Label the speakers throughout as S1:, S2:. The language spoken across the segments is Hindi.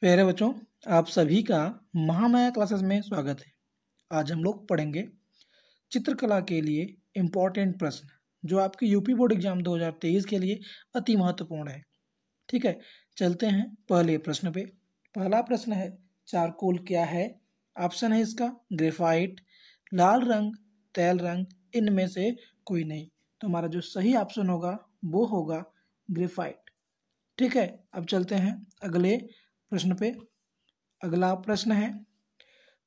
S1: प्यारे बच्चों आप सभी का महामाया क्लासेस में स्वागत है आज हम लोग पढ़ेंगे चित्रकला के लिए इम्पॉर्टेंट प्रश्न जो आपके यूपी बोर्ड एग्जाम 2023 के लिए अति महत्वपूर्ण है ठीक है चलते हैं पहले प्रश्न पे पहला प्रश्न है चारकोल क्या है ऑप्शन है इसका ग्रेफाइट लाल रंग तैल रंग इनमें से कोई नहीं तो हमारा जो सही ऑप्शन होगा वो होगा ग्रेफाइट ठीक है अब चलते हैं अगले प्रश्न पे अगला प्रश्न है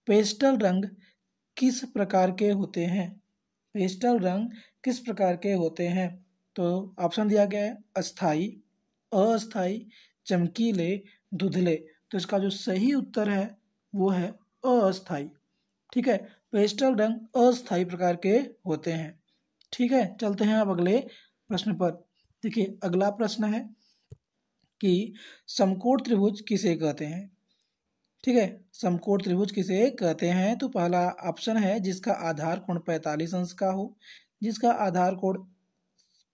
S1: पेस्टल रंग किस प्रकार के होते हैं पेस्टल रंग किस प्रकार के होते हैं तो ऑप्शन दिया गया है अस्थाई अस्थाई चमकीले धुधले तो इसका जो सही उत्तर है वो है अस्थाई ठीक है पेस्टल रंग अस्थाई प्रकार के होते हैं ठीक है चलते हैं अब अगले प्रश्न पर देखिए अगला प्रश्न है कि समकोण त्रिभुज किसे कहते हैं ठीक है समकोण त्रिभुज किसे कहते हैं तो पहला ऑप्शन है जिसका आधार कोण पैंतालीस अंश का हो जिसका आधार कोण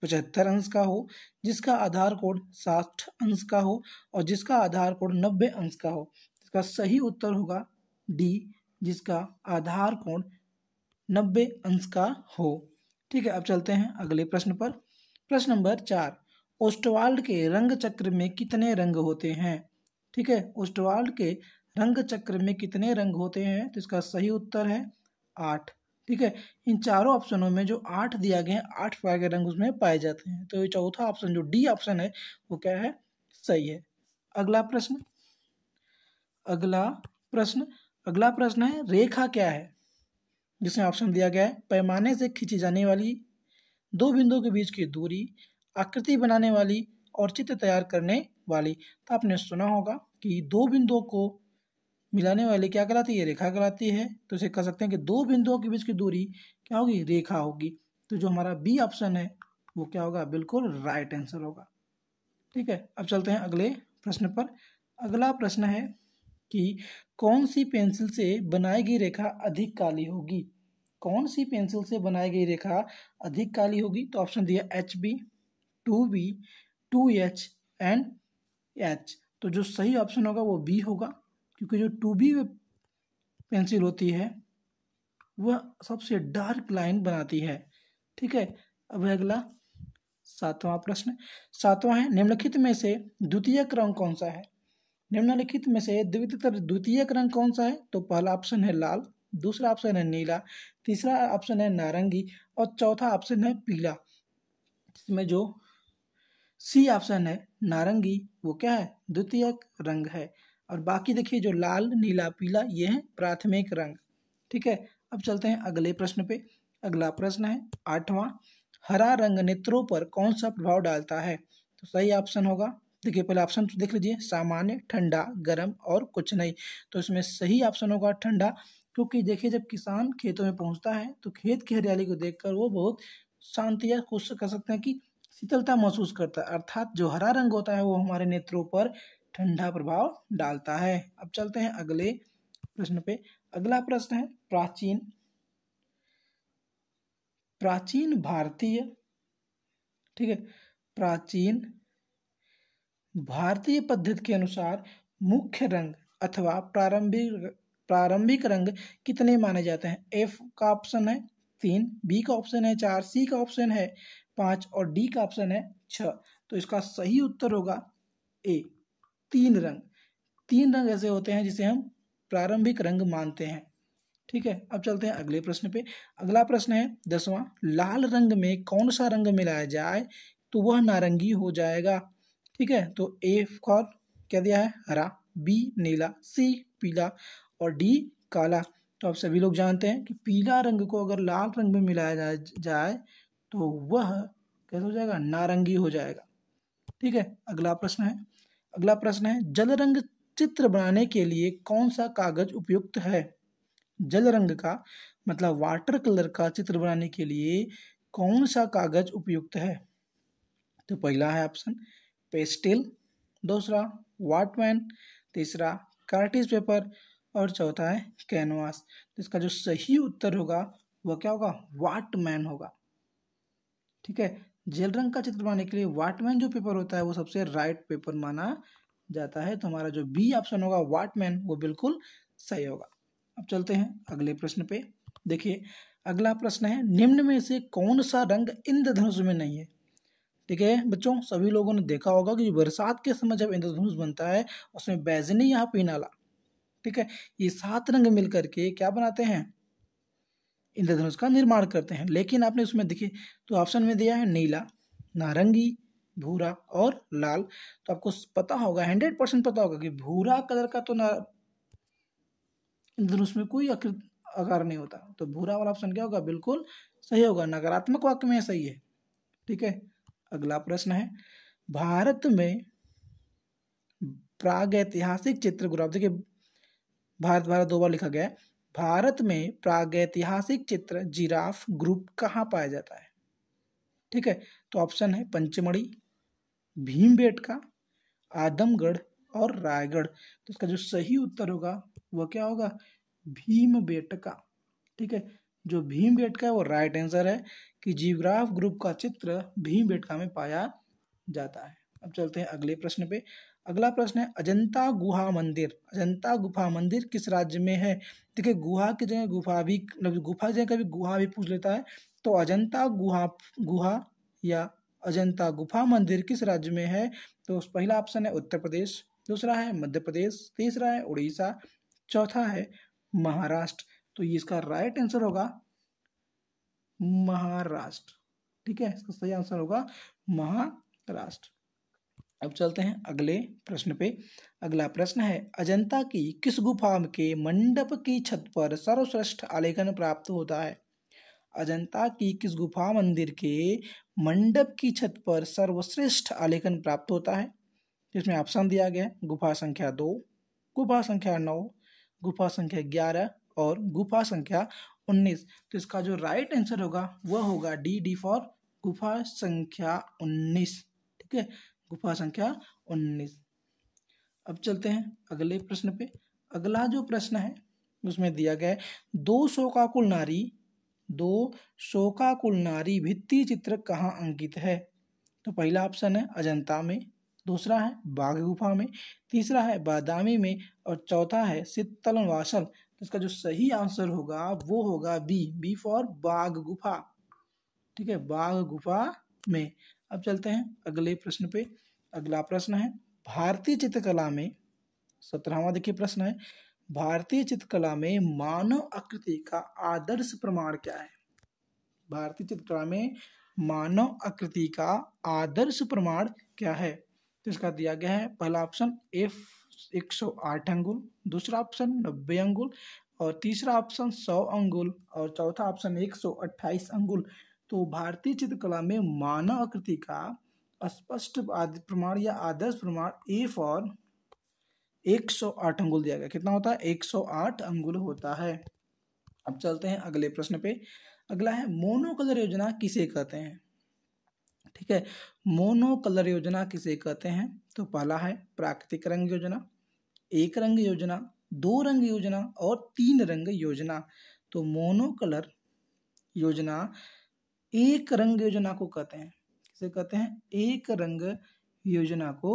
S1: पचहत्तर अंश का हो जिसका आधार कोण साठ अंश का हो और जिसका आधार कोण नब्बे अंश का हो इसका सही उत्तर होगा डी जिसका आधार कोण नब्बे अंश का हो ठीक है अब चलते हैं अगले प्रश्न पर प्रश्न नंबर चार ओस्टवाल्ड के रंग चक्र में कितने रंग होते हैं ठीक है ओस्टवाल्ड के रंग चक्र में कितने रंग होते हैं तो इसका सही उत्तर है आठ ठीक है इन चारों ऑप्शनों में जो आठ दिया गया है आठ प्रकार के रंग उसमें पाए जाते हैं तो ये चौथा ऑप्शन जो डी ऑप्शन है वो क्या है सही है अगला प्रश्न अगला प्रश्न अगला प्रश्न है रेखा क्या है जिसमें ऑप्शन दिया गया है पैमाने से खींची जाने वाली दो बिंदुओं के बीच की दूरी आकृति बनाने वाली और चित्र तैयार करने वाली तो आपने सुना होगा कि दो बिंदुओं को मिलाने वाली क्या कहलाती है रेखा कहलाती है तो इसे कह सकते हैं कि दो बिंदुओं के बीच की दूरी क्या होगी रेखा होगी तो जो हमारा बी ऑप्शन है वो क्या होगा बिल्कुल राइट आंसर होगा ठीक है अब चलते हैं अगले प्रश्न पर अगला प्रश्न है कि कौन सी पेंसिल से बनाई गई रेखा अधिक काली होगी कौन सी पेंसिल से बनाई गई रेखा अधिक काली होगी तो ऑप्शन दिया H B two B two H and H तो जो सही ऑप्शन होगा वो बी होगा क्योंकि जो टू बी पेंसिल होती है वह सबसे डार्क लाइन बनाती है ठीक है अब अगला सातवां प्रश्न सातवां है निम्नलिखित में से द्वितीय क्रम कौन सा है निम्नलिखित में से द्वितीय द्वितीय रंग कौन सा है तो पहला ऑप्शन है लाल दूसरा ऑप्शन है नीला तीसरा ऑप्शन है नारंगी और चौथा ऑप्शन है पीला इसमें जो सी ऑप्शन है नारंगी वो क्या है द्वितीय रंग है और बाकी देखिए जो लाल नीला पीला ये है प्राथमिक रंग ठीक है अब चलते हैं अगले प्रश्न पे अगला प्रश्न है आठवां हरा रंग नेत्रों पर कौन सा प्रभाव डालता है तो सही ऑप्शन होगा देखिए पहले ऑप्शन तो देख लीजिए सामान्य ठंडा गर्म और कुछ नहीं तो इसमें सही ऑप्शन होगा ठंडा क्योंकि देखिए जब किसान खेतों में पहुंचता है तो खेत की हरियाली को देखकर वो बहुत शांति या खुश कर सकते हैं कि शीतलता महसूस करता है अर्थात जो हरा रंग होता है वो हमारे नेत्रों पर ठंडा प्रभाव डालता है अब चलते हैं अगले प्रश्न पे अगला प्रश्न है प्राचीन प्राचीन भारतीय ठीक है प्राचीन भारतीय पद्धति के अनुसार मुख्य रंग अथवा प्रारंभिक प्रारंभिक रंग कितने माने जाते हैं एफ का ऑप्शन है तीन बी का ऑप्शन है चार सी का ऑप्शन है पाँच और डी का ऑप्शन है छ तो इसका सही उत्तर होगा ए तीन रंग तीन रंग ऐसे होते हैं जिसे हम प्रारंभिक रंग मानते हैं ठीक है अब चलते हैं अगले प्रश्न पे अगला प्रश्न है दसवां लाल रंग में कौन सा रंग मिलाया जाए तो वह नारंगी हो जाएगा ठीक है तो ए फॉर क्या दिया है हरा बी नीला सी पीला और डी काला तो आप सभी लोग जानते हैं कि पीला रंग को अगर लाल रंग में मिलाया जाए तो वह कैसे हो जाएगा नारंगी हो जाएगा ठीक है अगला प्रश्न है अगला प्रश्न है जल रंग चित्र बनाने के लिए कौन सा कागज उपयुक्त है जल रंग का मतलब वाटर कलर का चित्र बनाने के लिए कौन सा कागज उपयुक्त है तो पहला है ऑप्शन पेस्टिल दूसरा वाटमैन तीसरा कार्टिज पेपर और चौथा है कैनवास तो इसका जो सही उत्तर होगा वह क्या होगा वाटमैन होगा ठीक है जेल रंग का चित्र बनाने के लिए वाटमैन जो पेपर होता है वो सबसे राइट पेपर माना जाता है तो हमारा जो बी ऑप्शन होगा वाटमैन वो बिल्कुल सही होगा अब चलते हैं अगले प्रश्न पे देखिए अगला प्रश्न है निम्न में से कौन सा रंग इंद्रधनुष में नहीं है ठीक है बच्चों सभी लोगों ने देखा होगा कि बरसात के समय जब इंद्रधनुष बनता है उसमें बैजनी यहाँ पीनाला ठीक है ये सात रंग मिलकर के क्या बनाते हैं इंद्रधनुष का निर्माण करते हैं लेकिन आपने उसमें देखिए तो ऑप्शन में दिया है नीला नारंगी भूरा और लाल तो आपको पता होगा हंड्रेड परसेंट पता होगा कि भूरा कलर का तो ना इंद्रधनुष में कोई आकार नहीं होता तो भूरा वाला ऑप्शन क्या होगा बिल्कुल सही होगा नकारात्मक वाक्य में सही है ठीक है अगला प्रश्न है भारत में प्राग ऐतिहासिक चित्रग्राफ देखिए भारत भारत दो बार लिखा गया है भारत में प्रागैतिहासिक चित्र जिराफ ग्रुप कहाँ पाया जाता है ठीक है तो ऑप्शन है पंचमढ़ी भीमबेट आदमगढ़ और रायगढ़ तो इसका जो सही उत्तर होगा वह क्या होगा भीम बेटका ठीक है जो भीम बेटका है वो राइट आंसर है कि जीवग्राफ ग्रुप का चित्र भीमबेटका में पाया जाता है अब चलते हैं अगले प्रश्न पे अगला प्रश्न है अजंता गुहा मंदिर अजंता गुफा मंदिर किस राज्य में है देखिए गुहा की जगह गुफा भी मतलब गुफा जगह कभी गुहा भी पूछ लेता है तो अजंता गुहा गुहा या अजंता गुफा मंदिर किस राज्य में है तो पहला ऑप्शन है उत्तर प्रदेश दूसरा है मध्य प्रदेश तीसरा है उड़ीसा चौथा है महाराष्ट्र तो ये इसका राइट आंसर होगा महाराष्ट्र ठीक है इसका सही आंसर होगा महाराष्ट्र अब चलते हैं अगले प्रश्न पे अगला प्रश्न है अजंता की किस गुफा के मंडप की छत पर सर्वश्रेष्ठ आलेखन प्राप्त होता है अजंता की किस गुफा मंदिर के मंडप की छत पर सर्वश्रेष्ठ आलेखन प्राप्त होता है जिसमें ऑप्शन दिया गया है गुफा संख्या दो गुफा संख्या नौ गुफा संख्या ग्यारह और गुफा संख्या उन्नीस तो इसका जो राइट आंसर होगा वह होगा डी डी फॉर गुफा संख्या उन्नीस ठीक है गुफा संख्या उन्नीस अब चलते हैं अगले प्रश्न पे अगला जो प्रश्न है उसमें दिया गया है दो कुल नारी दो कुल नारी भित्ति चित्र कहाँ अंकित है तो पहला ऑप्शन है अजंता में दूसरा है बाघ गुफा में तीसरा है बादामी में और चौथा है शीतल वासल तो इसका जो सही आंसर होगा वो होगा बी बी फॉर बाघ गुफा ठीक है बाघ गुफा में अब चलते हैं अगले प्रश्न पे अगला प्रश्न है भारतीय चित्रकला में सत्रहवा देखिए प्रश्न है भारतीय चित्रकला में मानव आकृति का आदर्श प्रमाण क्या है भारतीय चित्रकला में मानव आकृति का आदर्श प्रमाण क्या है तो इसका दिया गया है पहला ऑप्शन एफ 108 अंगुल दूसरा ऑप्शन 90 अंगुल और तीसरा ऑप्शन 100 अंगुल और चौथा ऑप्शन 128 अंगुल तो भारतीय चित्रकला में मानव आकृति का स्पष्ट प्रमाण या आदर्श प्रमाण ए फॉर 108 अंगुल दिया गया कितना होता है 108 अंगुल होता है अब चलते हैं अगले प्रश्न पे अगला है मोनो कलर योजना किसे कहते हैं ठीक है मोनो कलर योजना किसे कहते हैं तो पहला है प्राकृतिक रंग योजना एक रंग योजना दो रंग योजना और तीन रंग योजना तो मोनो कलर योजना एक रंग योजना को कहते हैं किसे कहते हैं एक रंग योजना को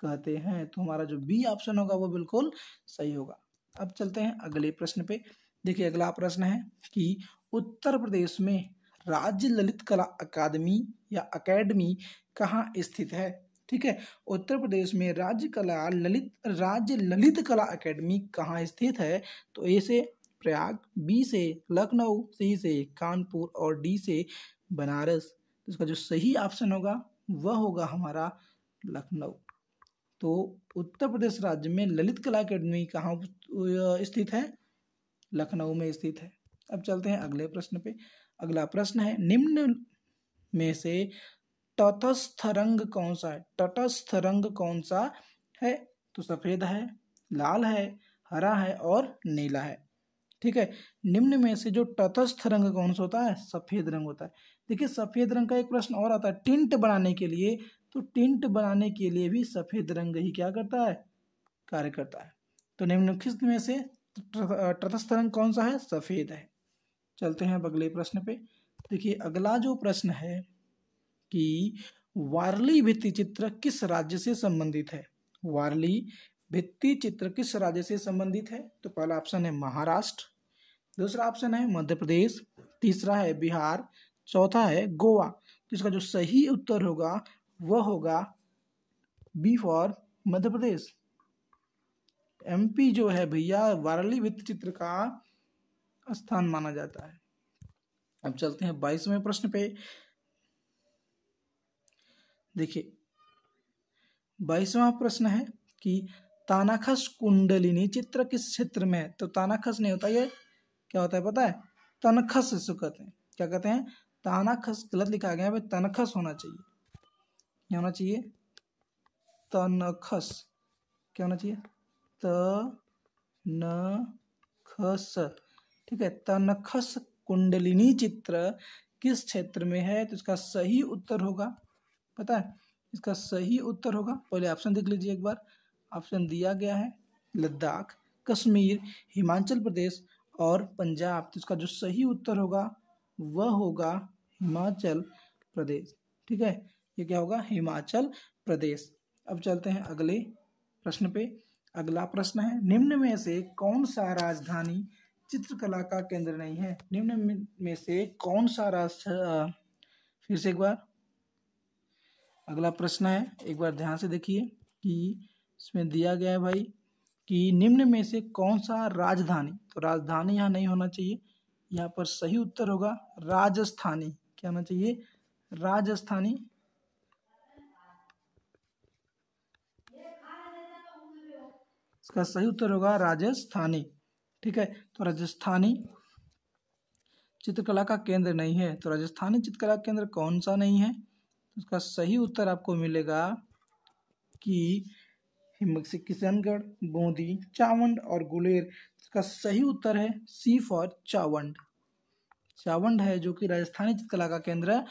S1: कहते हैं तो हमारा जो बी ऑप्शन होगा वो बिल्कुल सही होगा अब चलते हैं अगले प्रश्न पे देखिए अगला प्रश्न है कि उत्तर प्रदेश में राज्य ललित कला अकादमी या अकेडमी कहाँ स्थित है ठीक है उत्तर प्रदेश में राज्य कला ललित राज्य ललित कला अकेडमी कहाँ स्थित है तो ए से प्रयाग बी से लखनऊ सी से कानपुर और डी से बनारस तो इसका जो सही ऑप्शन होगा वह होगा हमारा लखनऊ तो उत्तर प्रदेश राज्य में ललित कला अकेडमी कहाँ स्थित है लखनऊ में स्थित है अब चलते हैं अगले प्रश्न पे अगला प्रश्न है निम्न में से तटस्थ रंग कौन सा है तटस्थ रंग कौन सा है तो सफेद है लाल है हरा है और नीला है ठीक है निम्न में से जो तटस्थ रंग कौन सा होता है सफेद रंग होता है देखिए सफ़ेद रंग का एक प्रश्न और आता है टिंट बनाने के लिए तो टिंट बनाने के लिए भी सफ़ेद रंग ही क्या करता है कार्य करता है तो निम्नलिखित में से तटस्थ रंग कौन सा है सफ़ेद है चलते हैं अब अगले प्रश्न पे देखिए अगला जो प्रश्न है कि वारली भित्ति चित्र किस राज्य से संबंधित है वारली भित्ति चित्र किस राज्य से संबंधित है तो पहला ऑप्शन है महाराष्ट्र दूसरा ऑप्शन है मध्य प्रदेश तीसरा है बिहार चौथा है गोवा इसका जो सही उत्तर होगा वह होगा B for Madhya Pradesh MP जो है भैया वारली वित्त चित्र का स्थान माना जाता है अब चलते हैं बाईसवें प्रश्न पे देखिए बाईसवा प्रश्न है कि तानाखस कुंडलिनी चित्र किस क्षेत्र में है तो तानाखस नहीं होता ये क्या होता है पता है तनखस इसको कहते हैं क्या कहते हैं तानाखस गलत लिखा गया है भाई तनखस होना चाहिए क्या होना चाहिए तनखस क्या होना चाहिए त न खस ठीक है तनखस कुंडलिनी चित्र किस क्षेत्र में है तो इसका सही उत्तर होगा पता है इसका सही उत्तर होगा पहले ऑप्शन देख लीजिए एक बार ऑप्शन दिया गया है लद्दाख कश्मीर हिमाचल प्रदेश और पंजाब तो इसका जो सही उत्तर होगा वह होगा हिमाचल प्रदेश ठीक है ये क्या होगा हिमाचल प्रदेश अब चलते हैं अगले प्रश्न पे अगला प्रश्न है निम्न में से कौन सा राजधानी चित्रकला का केंद्र नहीं है निम्न में से कौन सा राज फिर से एक बार अगला प्रश्न है एक बार ध्यान से देखिए कि इसमें दिया गया है भाई कि निम्न में से कौन सा राजधानी तो राजधानी यहाँ नहीं होना चाहिए यहाँ पर सही उत्तर होगा राजस्थानी क्या होना चाहिए राजस्थानी इसका सही उत्तर होगा राजस्थानी ठीक है तो राजस्थानी चित्रकला का केंद्र नहीं है तो राजस्थानी चित्रकला केंद्र कौन सा नहीं है उसका तो इसका सही उत्तर आपको मिलेगा कि हिम्मत से किशनगढ़ बूंदी चावंड और गुलेर का सही उत्तर है सी फॉर चावंड चावंड है जो कि राजस्थानी चित्रकला का केंद्र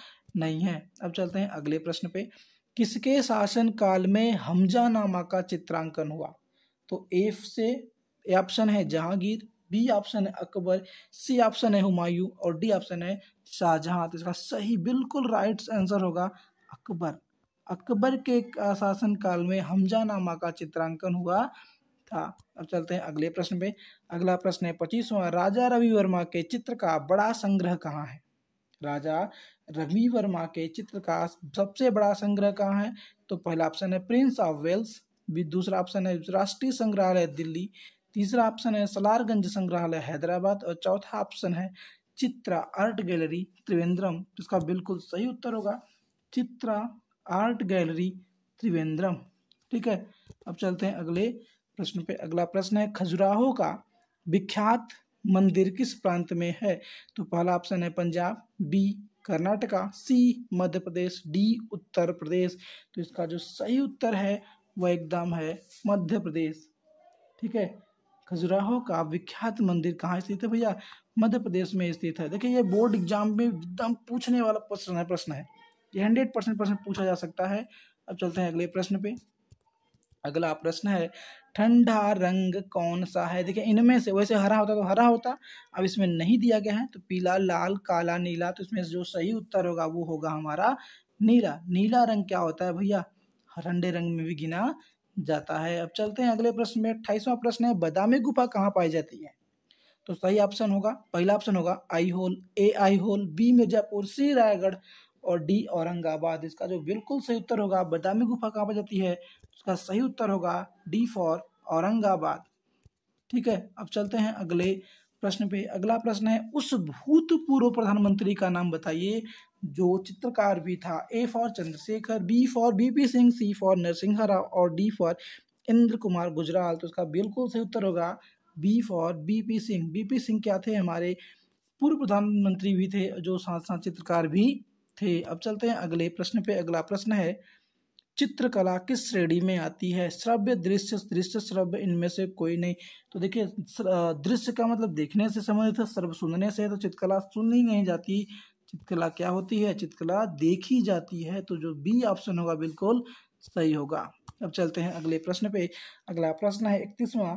S1: नहीं है अब चलते हैं अगले प्रश्न पे किसके शासन काल में हमजा नामा का चित्रांकन हुआ तो एफ से ऑप्शन है जहांगीर बी ऑप्शन है अकबर सी ऑप्शन है हुमायूं और डी ऑप्शन है शाहजहां तो इसका सही बिल्कुल राइट आंसर होगा अकबर अकबर के शासन काल में हमजा नामा का चित्रांकन हुआ था अब चलते हैं अगले प्रश्न पे अगला प्रश्न है पच्चीसवा राजा रवि वर्मा के चित्र का बड़ा संग्रह कहाँ है राजा रवि वर्मा के चित्र का सबसे बड़ा संग्रह कहाँ है तो पहला ऑप्शन है प्रिंस ऑफ वेल्स दूसरा ऑप्शन है राष्ट्रीय संग्रहालय दिल्ली तीसरा ऑप्शन है सलारगंज संग्रहालय हैदराबाद और चौथा ऑप्शन है चित्रा आर्ट गैलरी त्रिवेंद्रम जिसका बिल्कुल सही उत्तर होगा चित्रा आर्ट गैलरी त्रिवेंद्रम ठीक है अब चलते हैं अगले प्रश्न पे अगला प्रश्न है खजुराहो का विख्यात मंदिर किस प्रांत में है तो पहला ऑप्शन है Punjab B Karnataka C Madhya Pradesh D Uttar Pradesh तो इसका जो सही उत्तर है वह एकदम है मध्य प्रदेश ठीक है खजुराहो का विख्यात मंदिर कहाँ स्थित है भैया मध्य प्रदेश में स्थित है देखिए ये बोर्ड एग्जाम में एकदम पूछने वाला प्रश्न है प्रश्न है ये हंड्रेड परसेंट प्रश्न पूछा जा सकता है अब चलते हैं अगले प्रश्न पे अगला प्रश्न है ठंडा रंग कौन सा है देखिए इनमें से वैसे हरा होता तो हरा होता अब इसमें नहीं दिया गया है तो पीला लाल काला नीला तो इसमें जो सही उत्तर होगा वो होगा हमारा नीला नीला रंग क्या होता है भैया ठंडे रंग में भी गिना जाता है अब चलते हैं अगले प्रश्न में अट्ठाईसवा प्रश्न है बदामी गुफा कहाँ पाई जाती है तो सही ऑप्शन होगा पहला ऑप्शन होगा Aihole A Aihole B Mirzapur C Raigarh और डी औरंगाबाद इसका जो बिल्कुल सही उत्तर होगा बदामी गुफा कहाँ पर जाती है उसका सही उत्तर होगा डी फॉर औरंगाबाद ठीक है अब चलते हैं अगले प्रश्न पे अगला प्रश्न है उस भूतपूर्व प्रधानमंत्री का नाम बताइए जो चित्रकार भी था A for Chandrashekhar B for BP Singh C for Narasimha Rao और डी फॉर इंद्र कुमार गुजराल तो उसका बिल्कुल सही उत्तर होगा B for BP Singh BP Singh क्या थे हमारे पूर्व प्रधानमंत्री भी थे जो साथ साथ चित्रकार भी थे अब चलते हैं अगले प्रश्न पे अगला प्रश्न है चित्रकला किस श्रेणी में आती है श्रव्य दृश्य दृश्य श्रव्य इनमें से कोई नहीं तो देखिए दृश्य का मतलब देखने से संबंधित है सर्व सुनने से तो चित्रकला सुन ही नहीं जाती चित्रकला क्या होती है चित्रकला देखी जाती है तो जो बी ऑप्शन होगा बिल्कुल सही होगा अब चलते हैं अगले प्रश्न पे अगला प्रश्न है इकतीसवां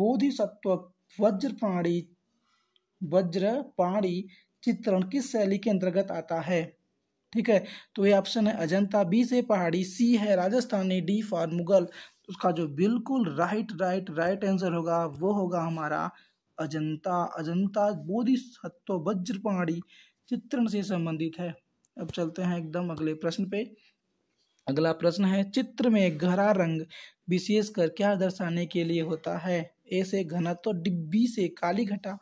S1: बोधिसत्व वज्र वज्रपाणी वज्र चित्रण किस शैली के अंतर्गत आता है ठीक है तो ये ऑप्शन है अजंता बी से पहाड़ी सी है राजस्थानी डी फॉर मुगल उसका जो बिल्कुल राइट राइट राइट आंसर होगा वो होगा हमारा अजंता अजंता बोधि सत्तो वज्र पहाड़ी चित्रण से संबंधित है अब चलते हैं एकदम अगले प्रश्न पे अगला प्रश्न है चित्र में गहरा रंग विशेषकर क्या दर्शाने के लिए होता है ए से घनत्व तो बी से काली घटा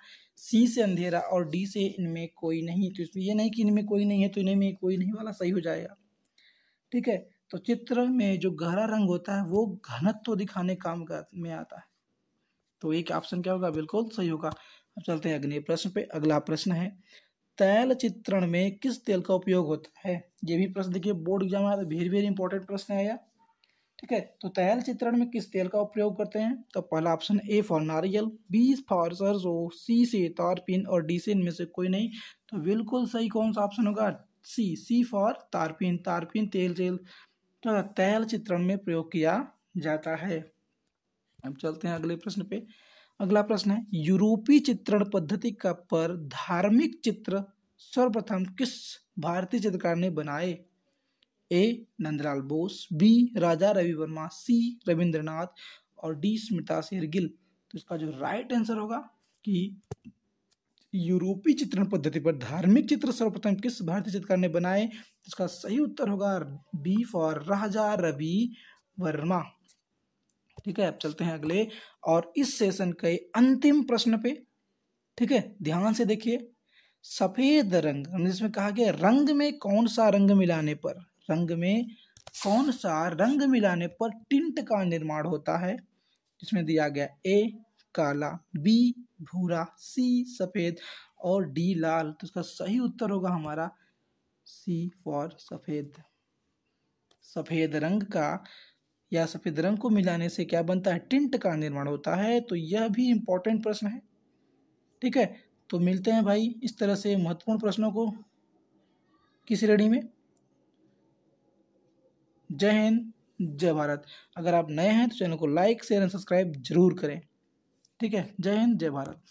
S1: सी से अंधेरा और डी से इनमें कोई नहीं तो इसमें यह नहीं कि इनमें कोई नहीं है तो इनमें कोई नहीं वाला सही हो जाएगा ठीक है तो चित्र में जो गहरा रंग होता है वो घनत्व तो दिखाने काम का में आता है तो एक ऑप्शन क्या होगा बिल्कुल सही होगा अब चलते हैं अगले प्रश्न पे अगला प्रश्न है तैल चित्रण में किस तेल का उपयोग होता है ये भी प्रश्न देखिए बोर्ड एग्जाम आया तो वेरी वेरी इंपॉर्टेंट प्रश्न है ठीक है तो तैल चित्रण में किस तेल का उपयोग करते हैं तो पहला ऑप्शन ए फॉर नारियल बी फॉर सरसो सी से तारपीन और डी से इनमें से कोई नहीं तो बिल्कुल सही कौन सा ऑप्शन होगा सी सी फॉर तारपिन तारपिन तेल तेल तो तैल चित्रण में प्रयोग किया जाता है अब चलते हैं अगले प्रश्न पे अगला प्रश्न है यूरोपीय चित्रण पद्धति का पर धार्मिक चित्र सर्वप्रथम किस भारतीय चित्रकार ने बनाए A Nandalal Bose B Raja Ravi Varma C Rabindranath और डी स्मिता शेरगिल तो इसका जो राइट आंसर होगा कि यूरोपीय चित्रण पद्धति पर धार्मिक चित्र सर्वप्रथम किस भारतीय चित्रकार ने बनाए तो इसका सही उत्तर होगा बी फॉर राजा रवि वर्मा ठीक है अब चलते हैं अगले और इस सेशन के अंतिम प्रश्न पे ठीक है ध्यान से देखिए सफेद रंग हमने इसमें कहा गया रंग में कौन सा रंग मिलाने पर रंग में कौन सा रंग मिलाने पर टिंट का निर्माण होता है इसमें दिया गया ए काला बी भूरा सी सफ़ेद और डी लाल तो इसका सही उत्तर होगा हमारा सी फॉर सफ़ेद सफ़ेद रंग का या सफ़ेद रंग को मिलाने से क्या बनता है टिंट का निर्माण होता है तो यह भी इम्पोर्टेंट प्रश्न है ठीक है तो मिलते हैं भाई इस तरह से महत्वपूर्ण प्रश्नों को किस श्रेणी में जय हिंद जय भारत अगर आप नए हैं तो चैनल को लाइक शेयर एंड सब्सक्राइब जरूर करें ठीक है जय हिंद जय भारत